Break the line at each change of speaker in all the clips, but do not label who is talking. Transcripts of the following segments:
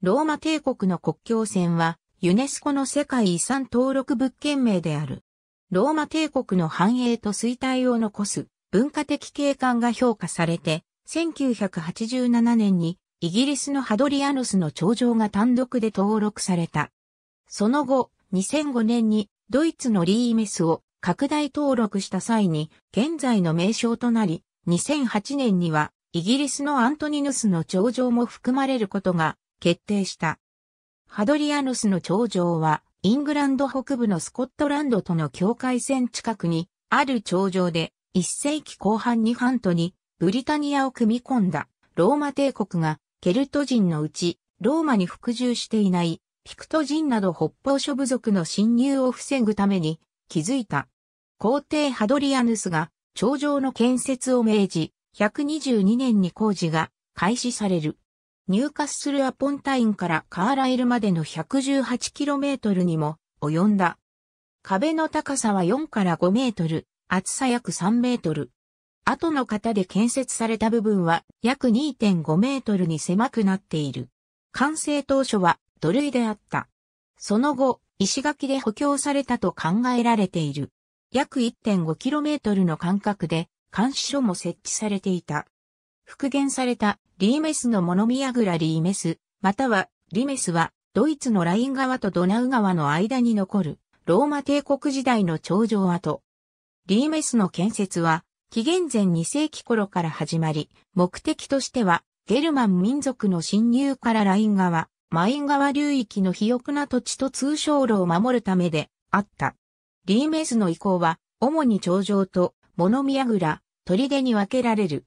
ローマ帝国の国境線は、ユネスコの世界遺産登録物件名である。ローマ帝国の繁栄と衰退を残す文化的景観が評価されて、1987年にイギリスのハドリアノスの頂上が単独で登録された。その後、2005年にドイツのリーメスを拡大登録した際に現在の名称となり、2008年にはイギリスのアントニヌスの頂上も含まれることが決定した。ハドリアヌスの頂上は、イングランド北部のスコットランドとの境界線近くにある頂上で、1世紀後半にハントにブリタニアを組み込んだローマ帝国がケルト人のうちローマに服従していないピクト人など北方諸部族の侵入を防ぐために築いた。皇帝ハドリアヌスが頂上の建設を命じ、122年に工事が開始される。ニューカッスルアポンタインからカーライルまでの 118km にも及んだ。壁の高さは4から5メートル、厚さ約3メートル。後の型で建設された部分は約2.5メートルに狭くなっている。完成当初は土塁であった。その後、石垣で補強されたと考えられている。約 1.5km の間隔で監視所も設置されていた。復元されたリーメスのモノミヤグラリーメス、またはリメスはドイツのライン川とドナウ川の間に残るローマ帝国時代の頂上跡。リーメスの建設は紀元前2世紀頃から始まり、目的としてはゲルマン民族の侵入からライン川、マイン川流域の肥沃な土地と通商路を守るためであった。リーメスの遺構は主に頂上とモノミヤグラ、砦に分けられる。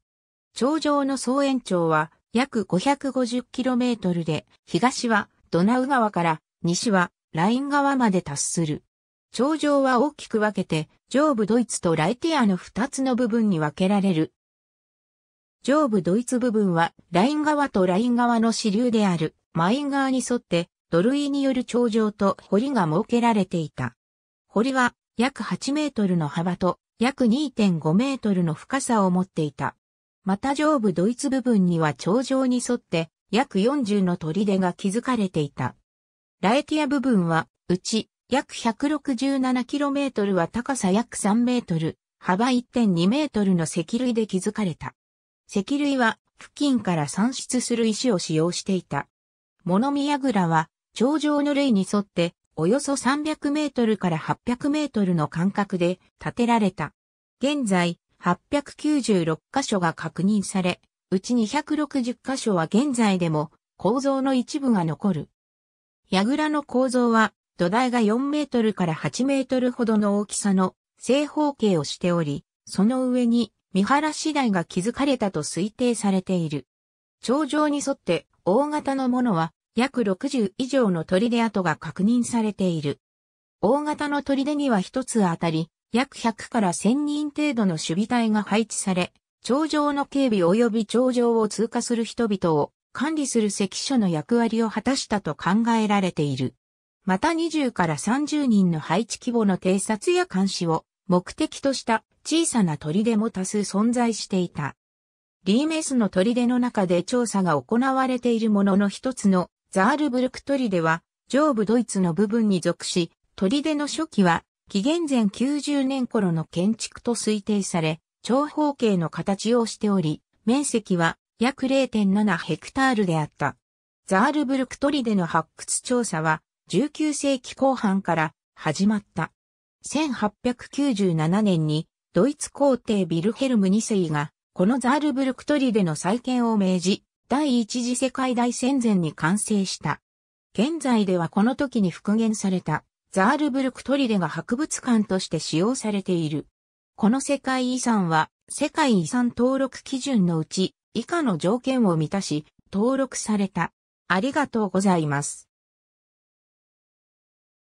頂上の総延長は約 550km で、東はドナウ川から西はライン川まで達する。頂上は大きく分けて、上部ドイツとライティアの2つの部分に分けられる。上部ドイツ部分は、ライン川とライン川の支流である、マイン川に沿って、土塁による頂上と堀が設けられていた。堀は、約8メートルの幅と、約2.5メートルの深さを持っていた。また上部ドイツ部分には頂上に沿って約40の砦が築かれていた。ライティア部分は、うち約 167km は高さ約3メートル、幅1.2メートルの石類で築かれた。石類は付近から産出する石を使用していた。物見櫓は頂上の類に沿っておよそ300メートルから800メートルの間隔で建てられた。現在、896箇所が確認され、うち260箇所は現在でも構造の一部が残る。櫓の構造は土台が4メートルから8メートルほどの大きさの正方形をしており、その上に見晴らし台が築かれたと推定されている。頂上に沿って大型のものは約60以上の砦跡が確認されている。大型の砦には一つあたり約100から1000人程度の守備隊が配置され、頂上の警備及び頂上を通過する人々を管理する関所の役割を果たしたと考えられている。また20から30人の配置規模の偵察や監視を目的とした小さな砦も多数存在していた。リーメスの砦の中で調査が行われているものの一つのザールブルク砦は上部ドイツの部分に属し、砦の初期は紀元前90年頃の建築と推定され、長方形の形をしており、面積は約0.7ヘクタールであった。ザールブルクトリでの発掘調査は19世紀後半から始まった。1897年にドイツ皇帝ビルヘルム2世がこのザールブルクトリでの再建を命じ、第一次世界大戦前に完成した。現在ではこの時に復元されたザールブルク砦が博物館として使用されている。この世界遺産は、世界遺産登録基準のうち、以下の条件を満たし、登録された。ありがとうございます。